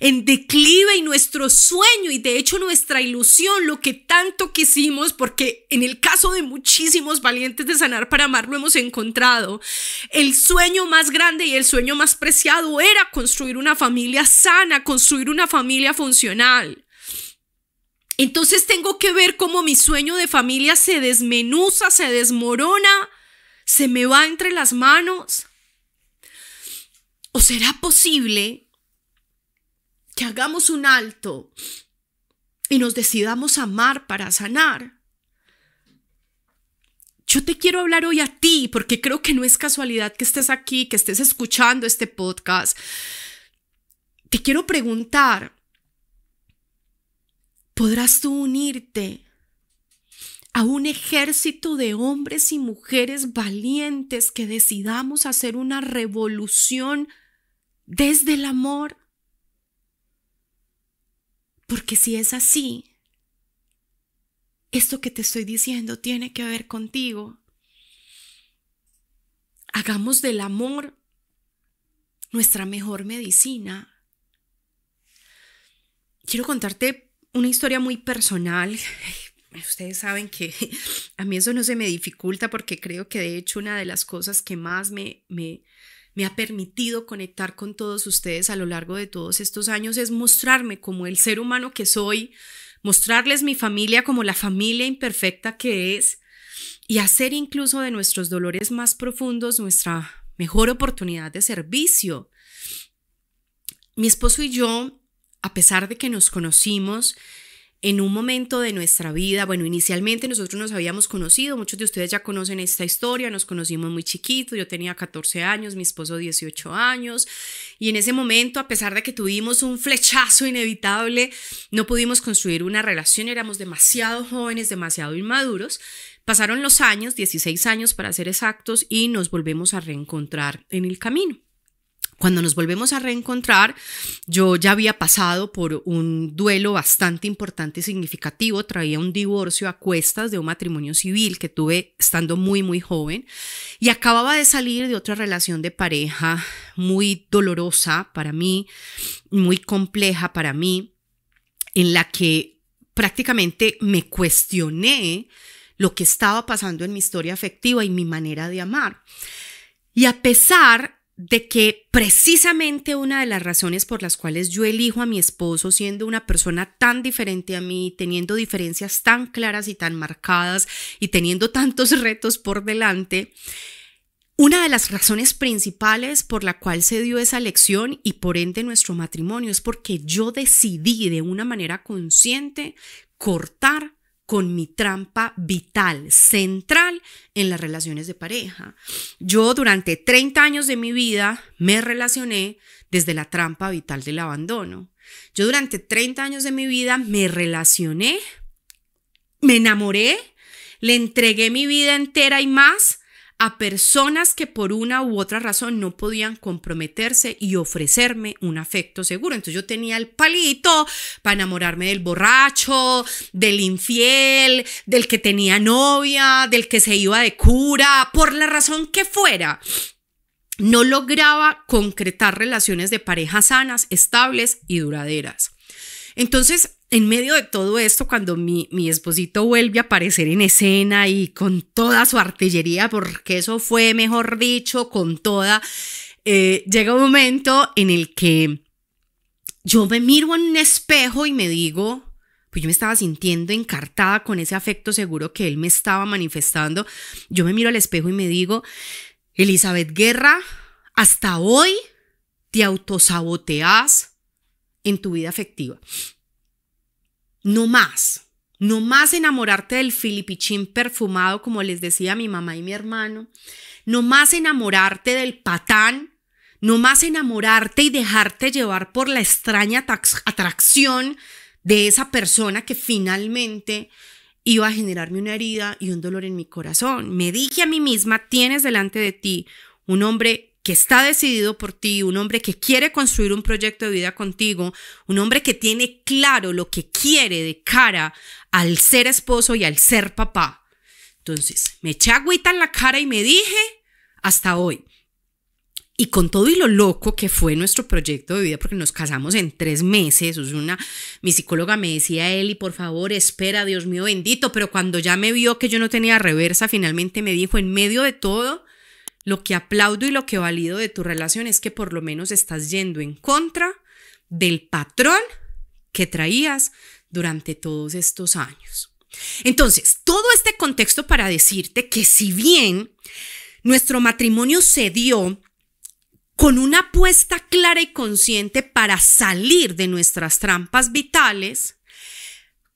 S1: en declive y nuestro sueño y de hecho nuestra ilusión, lo que tanto quisimos, porque en el caso de muchísimos valientes de sanar para amar lo hemos encontrado, el sueño más grande y el sueño más preciado era construir una familia sana, construir una familia funcional. Entonces tengo que ver cómo mi sueño de familia se desmenuza, se desmorona, se me va entre las manos. ¿O será posible que hagamos un alto y nos decidamos amar para sanar? Yo te quiero hablar hoy a ti porque creo que no es casualidad que estés aquí, que estés escuchando este podcast. Te quiero preguntar, podrás tú unirte a un ejército de hombres y mujeres valientes que decidamos hacer una revolución desde el amor. Porque si es así, esto que te estoy diciendo tiene que ver contigo. Hagamos del amor nuestra mejor medicina. Quiero contarte una historia muy personal. Ustedes saben que *laughs* a mí eso no se me dificulta porque creo que de hecho una de las cosas que más me, me, me ha permitido conectar con todos ustedes a lo largo de todos estos años es mostrarme como el ser humano que soy, mostrarles mi familia como la familia imperfecta que es y hacer incluso de nuestros dolores más profundos nuestra mejor oportunidad de servicio. Mi esposo y yo a pesar de que nos conocimos en un momento de nuestra vida, bueno, inicialmente nosotros nos habíamos conocido, muchos de ustedes ya conocen esta historia, nos conocimos muy chiquitos, yo tenía 14 años, mi esposo 18 años, y en ese momento, a pesar de que tuvimos un flechazo inevitable, no pudimos construir una relación, éramos demasiado jóvenes, demasiado inmaduros, Pasaron los años, 16 años para ser exactos, y nos volvemos a reencontrar en el camino. Cuando nos volvemos a reencontrar, yo ya había pasado por un duelo bastante importante y significativo. Traía un divorcio a cuestas de un matrimonio civil que tuve estando muy, muy joven. Y acababa de salir de otra relación de pareja muy dolorosa para mí, muy compleja para mí, en la que prácticamente me cuestioné lo que estaba pasando en mi historia afectiva y mi manera de amar. Y a pesar de que precisamente una de las razones por las cuales yo elijo a mi esposo siendo una persona tan diferente a mí, teniendo diferencias tan claras y tan marcadas y teniendo tantos *laughs* retos por delante, una de las razones principales por la cual se dio esa lección y por ende nuestro matrimonio es porque yo decidí de una manera consciente cortar con mi trampa vital, central en las relaciones de pareja. Yo durante 30 años de mi vida me relacioné desde la trampa vital del abandono. Yo durante 30 años de mi vida me relacioné, me enamoré, le entregué mi vida entera y más a personas que por una u otra razón no podían comprometerse y ofrecerme un afecto seguro. Entonces yo tenía el palito para enamorarme del borracho, del infiel, del que tenía novia, del que se iba de cura, por la razón que fuera. No lograba concretar relaciones de pareja sanas, estables y duraderas. Entonces, en medio de todo esto, cuando mi, esposito vuelve a aparecer en escena y con toda su artillería, porque eso fue, mejor dicho, con toda, eh, llega un momento en el que yo me miro en un espejo y me digo, pues yo me estaba sintiendo encartada con ese afecto seguro que él me estaba manifestando. Yo me miro al espejo y me digo, Elizabeth Guerra, hasta hoy te autosaboteas en tu vida afectiva. No más. No más enamorarte del filipichín perfumado, como les decía mi mamá y mi hermano. No más enamorarte del patán. No más enamorarte y dejarte llevar por la extraña atracción de esa persona que finalmente iba a generarme una herida y un dolor en mi corazón. Me dije a mí misma, tienes delante de ti un hombre que está decidido por ti, un hombre que quiere construir un proyecto de vida contigo, un hombre que tiene claro lo que quiere de cara al ser esposo y al ser papá. Entonces, me eché agüita en la cara y me dije, hasta hoy. Y con todo y lo loco que fue nuestro proyecto de vida, porque nos casamos en tres meses, una, mi psicóloga me decía, Eli, por favor, espera, Dios mío bendito, pero cuando ya me vio que yo no tenía reversa, finalmente me dijo, en medio de todo, lo que aplaudo y lo que valido de tu relación es que por lo menos estás yendo en contra del patrón que traías durante todos estos años. Entonces, todo este contexto para decirte que si bien nuestro matrimonio se dio con una apuesta clara y consciente para salir de nuestras trampas vitales,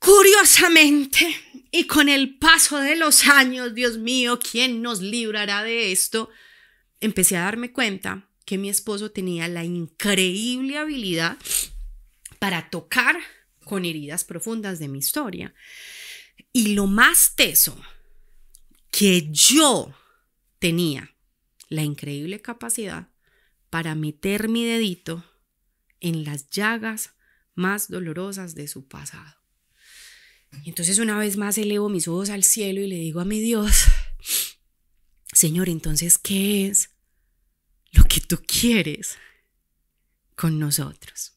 S1: curiosamente y con el paso de los años, Dios mío, ¿quién nos librará de esto? Empecé a darme cuenta que mi esposo tenía la increíble habilidad para tocar con heridas profundas de mi historia. Y lo más teso que yo tenía la increíble capacidad para meter mi dedito en las llagas más dolorosas de su pasado. Y entonces una vez más elevo mis ojos al cielo y le digo a mi Dios, Señor, entonces, ¿qué es lo que tú quieres con nosotros?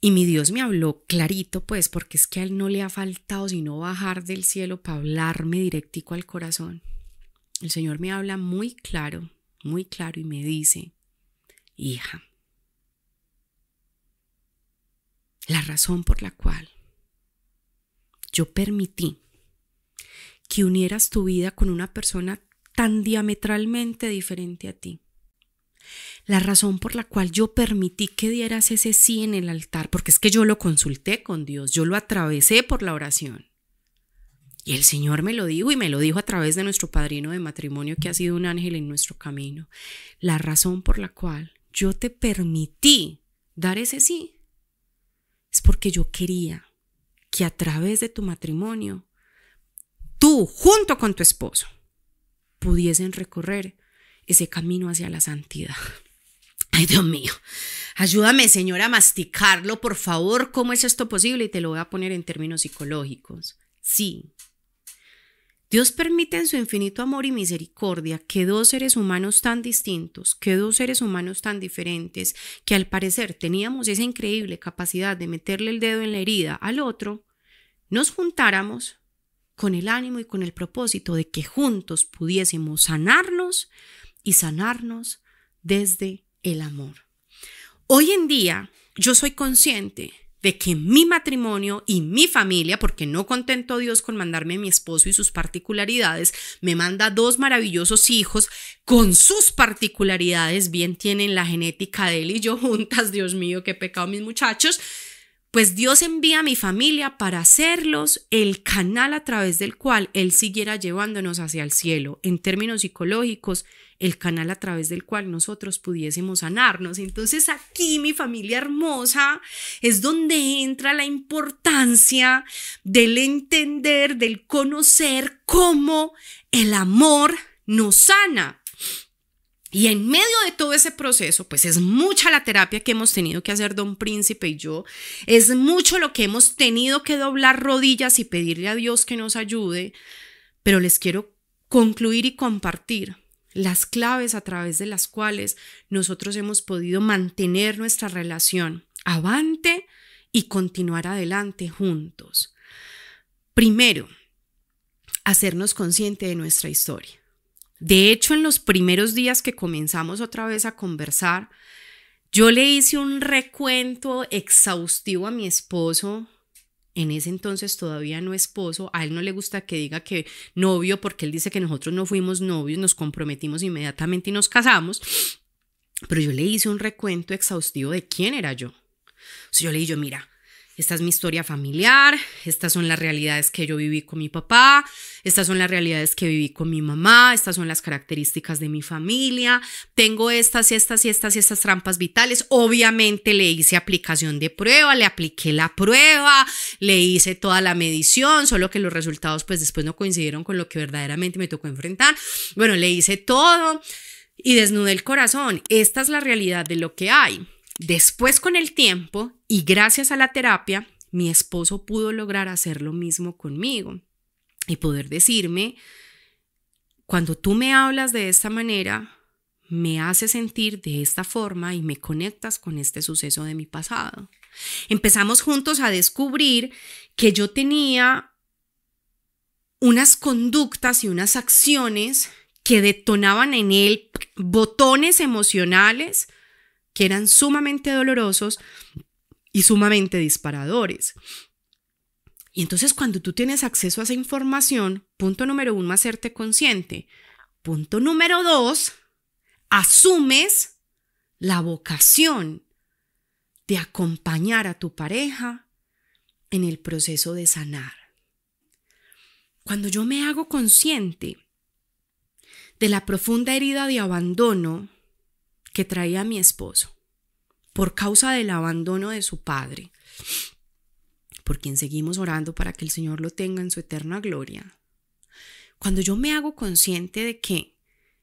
S1: Y mi Dios me habló clarito, pues, porque es que a él no le ha faltado sino bajar del cielo para hablarme directico al corazón. El Señor me habla muy claro, muy claro y me dice, hija, la razón por la cual yo permití que unieras tu vida con una persona tan diametralmente diferente a ti. La razón por la cual yo permití que dieras ese sí en el altar, porque es que yo lo consulté con Dios, yo lo atravesé por la oración. Y el Señor me lo dijo y me lo dijo a través de nuestro padrino de matrimonio que ha sido un ángel en nuestro camino. La razón por la cual yo te permití dar ese sí es porque yo quería que a través de tu matrimonio, tú junto con tu esposo, pudiesen recorrer ese camino hacia la santidad. *laughs* Ay, Dios mío, ayúdame, señora a masticarlo, por favor, ¿cómo es esto posible? Y te lo voy a poner en términos psicológicos. Sí, Dios permite en su infinito amor y misericordia que dos seres humanos tan distintos, que dos seres humanos tan diferentes, que al parecer teníamos esa increíble capacidad de meterle el dedo en la herida al otro, nos juntáramos con el ánimo y con el propósito de que juntos pudiésemos sanarnos y sanarnos desde el amor. Hoy en día yo soy consciente de que mi matrimonio y mi familia, porque no contento Dios con mandarme mi esposo y sus particularidades, me manda dos maravillosos hijos con sus particularidades, bien tienen la genética de él y yo *laughs* juntas, Dios mío, qué pecado mis muchachos, pues Dios envía a mi familia para hacerlos el canal a través del cual Él siguiera llevándonos hacia el cielo. En términos psicológicos, el canal a través del cual nosotros pudiésemos sanarnos. Entonces aquí, mi familia hermosa, es donde entra la importancia del entender, del conocer cómo el amor nos sana. Y en medio de todo ese proceso, pues es mucha la terapia que hemos tenido que hacer Don Príncipe y yo, es mucho lo que hemos tenido que doblar rodillas y pedirle a Dios que nos ayude, pero les quiero concluir y compartir las claves a través de las cuales nosotros hemos podido mantener nuestra relación avante y continuar adelante juntos. Primero, hacernos consciente de nuestra historia. De hecho, en los primeros días que comenzamos otra vez a conversar, yo le hice un recuento exhaustivo a mi esposo, en ese entonces todavía no esposo, a él no le gusta que diga que novio porque él dice que nosotros no fuimos novios, nos comprometimos inmediatamente y nos casamos, pero yo le hice un recuento exhaustivo de quién era yo. yo le dije, mira, esta es mi historia familiar, estas son las realidades que yo viví con mi papá, estas son las realidades que viví con mi mamá, estas son las características de mi familia, tengo estas y estas y estas y estas trampas vitales. Obviamente le hice aplicación de prueba, le apliqué la prueba, le hice toda la medición, solo que los resultados pues después no coincidieron con lo que verdaderamente me tocó enfrentar. Bueno, le hice todo y desnudé el corazón. Esta es la realidad de lo que hay. Después con el tiempo y gracias a la terapia, mi esposo pudo lograr hacer lo mismo conmigo y poder decirme, cuando tú me hablas de esta manera, me hace sentir de esta forma y me conectas con este suceso de mi pasado. Empezamos juntos a descubrir que yo tenía unas conductas y unas acciones que detonaban en él botones emocionales que eran sumamente dolorosos y sumamente disparadores. Y entonces cuando tú tienes acceso a esa información, punto número uno, hacerte consciente. Punto número dos, asumes la vocación de acompañar a tu pareja en el proceso de sanar. Cuando yo me hago consciente de la profunda herida de abandono que traía mi esposo por causa del abandono de su padre, por quien seguimos orando para que el Señor lo tenga en su eterna gloria. Cuando yo me hago consciente de que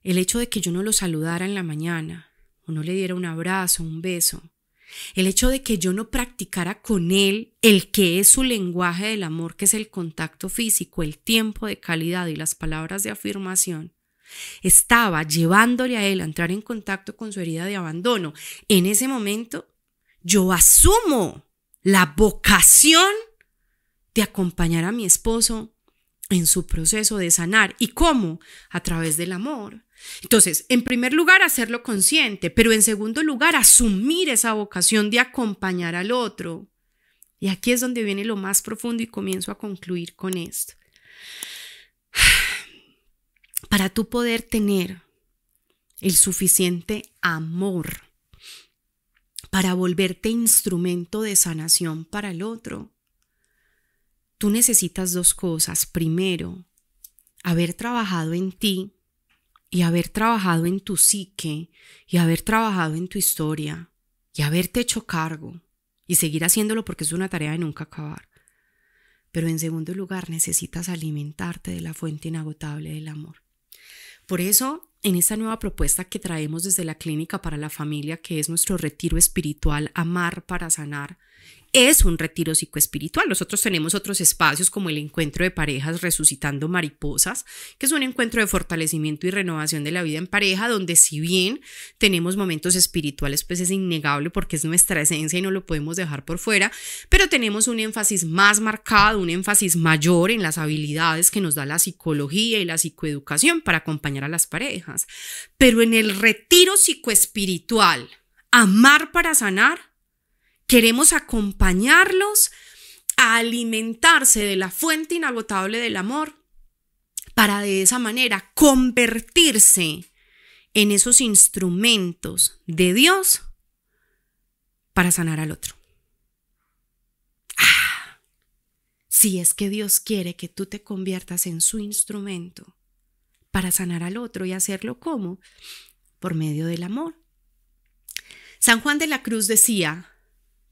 S1: el hecho de que yo no lo saludara en la mañana, o no le diera un abrazo, un beso, el hecho de que yo no practicara con él el que es su lenguaje del amor, que es el contacto físico, el tiempo de calidad y las palabras de afirmación, estaba llevándole a él a entrar en contacto con su herida de abandono, en ese momento yo asumo la vocación de acompañar a mi esposo en su proceso de sanar. ¿Y cómo? A través del amor. Entonces, en primer lugar, hacerlo consciente, pero en segundo lugar, asumir esa vocación de acompañar al otro. Y aquí es donde viene lo más profundo y comienzo a concluir con esto para tú poder tener el suficiente amor para volverte instrumento de sanación para el otro, tú necesitas dos cosas. Primero, haber trabajado en ti y haber trabajado en tu psique y haber trabajado en tu historia y haberte hecho cargo y seguir haciéndolo porque es una tarea de nunca acabar. Pero en segundo lugar, necesitas alimentarte de la fuente inagotable del amor. Por eso, en esta nueva propuesta que traemos desde la Clínica para la Familia, que es nuestro retiro espiritual Amar para Sanar, es un retiro psicoespiritual. Nosotros tenemos otros espacios como el encuentro de parejas resucitando mariposas, que es un encuentro de fortalecimiento y renovación de la vida en pareja, donde si bien tenemos momentos espirituales, pues es innegable porque es nuestra esencia y no lo podemos dejar por fuera, pero tenemos un énfasis más marcado, un énfasis mayor en las habilidades que nos da la psicología y la psicoeducación para acompañar a las parejas. Pero en el retiro psicoespiritual, amar para sanar, Queremos acompañarlos a alimentarse de la fuente inagotable del amor para de esa manera convertirse en esos instrumentos de Dios para sanar al otro. Ah, si es que Dios quiere que tú te conviertas en su instrumento para sanar al otro y hacerlo como por medio del amor. San Juan de la Cruz decía,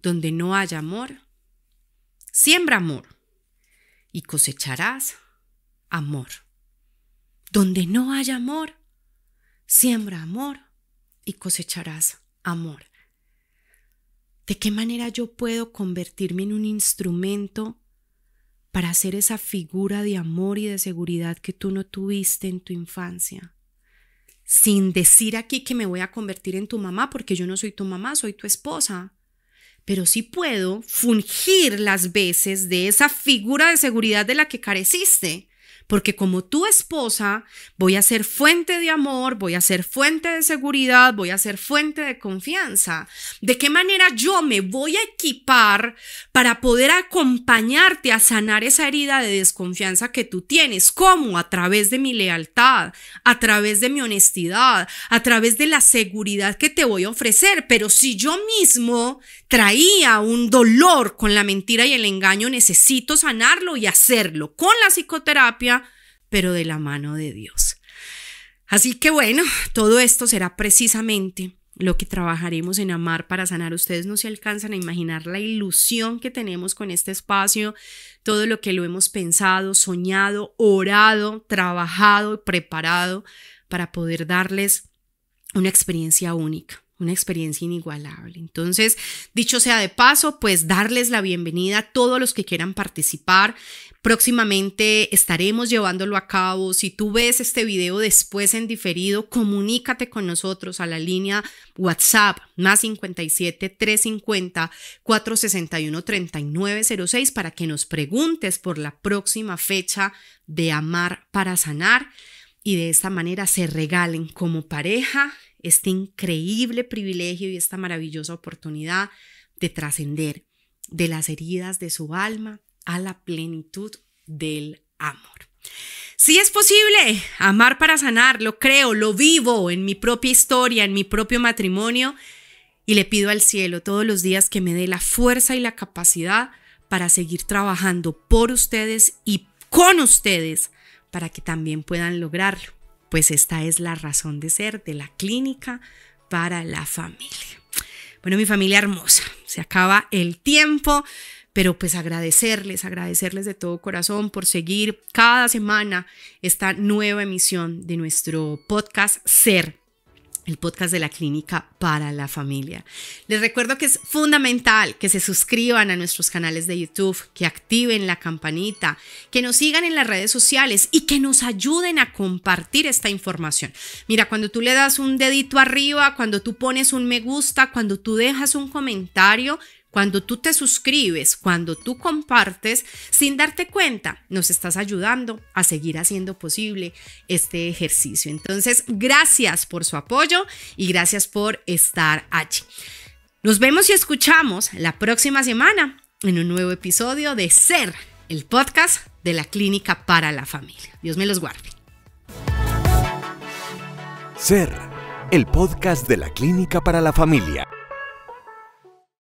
S1: donde no haya amor, siembra amor y cosecharás amor. Donde no haya amor, siembra amor y cosecharás amor. ¿De qué manera yo puedo convertirme en un instrumento para hacer esa figura de amor y de seguridad que tú no tuviste en tu infancia? Sin decir aquí que me voy a convertir en tu mamá, porque yo no soy tu mamá, soy tu esposa pero sí puedo fungir las veces de esa figura de seguridad de la que careciste porque como tu esposa voy a ser fuente de amor, voy a ser fuente de seguridad, voy a ser fuente de confianza. ¿De qué manera yo me voy a equipar para poder acompañarte a sanar esa herida de desconfianza que tú tienes? ¿Cómo? A través de mi lealtad, a través de mi honestidad, a través de la seguridad que te voy a ofrecer. Pero si yo mismo traía un dolor con la mentira y el engaño, necesito sanarlo y hacerlo con la psicoterapia pero de la mano de Dios. Así que bueno, todo esto será precisamente lo que trabajaremos en amar para sanar. Ustedes no se alcanzan a imaginar la ilusión que tenemos con este espacio, todo lo que lo hemos pensado, soñado, orado, trabajado, preparado para poder darles una experiencia única una experiencia inigualable. Entonces, dicho sea de paso, pues darles la bienvenida a todos los que quieran participar Próximamente estaremos llevándolo a cabo. Si tú ves este video después en diferido, comunícate con nosotros a la línea WhatsApp más 57 350 461 3906 para que nos preguntes por la próxima fecha de Amar para Sanar y de esta manera se regalen como pareja este increíble privilegio y esta maravillosa oportunidad de trascender de las heridas de su alma a la plenitud del amor. Si es posible amar para sanar, lo creo, lo vivo en mi propia historia, en mi propio matrimonio y le pido al cielo todos los días que me dé la fuerza y la capacidad para seguir trabajando por ustedes y con ustedes para que también puedan lograrlo. Pues esta es la razón de ser de la clínica para la familia. Bueno, mi familia hermosa, se acaba el tiempo pero pues agradecerles, agradecerles de todo corazón por seguir cada semana esta nueva emisión de nuestro podcast Ser el podcast de la Clínica para la Familia. Les recuerdo que es fundamental que se suscriban a nuestros canales de YouTube, que activen la campanita, que nos sigan en las redes sociales y que nos ayuden a compartir esta información. Mira, cuando tú le das un dedito arriba, cuando tú pones un me gusta, cuando tú dejas un comentario, cuando tú te suscribes, cuando tú compartes, sin darte cuenta, nos estás ayudando a seguir haciendo posible este ejercicio. Entonces, gracias por su apoyo y gracias por estar aquí. Nos vemos y escuchamos la próxima semana en un nuevo episodio de Ser, el podcast de la Clínica para la Familia. Dios me los guarde.
S2: Ser, el podcast de la Clínica para la Familia.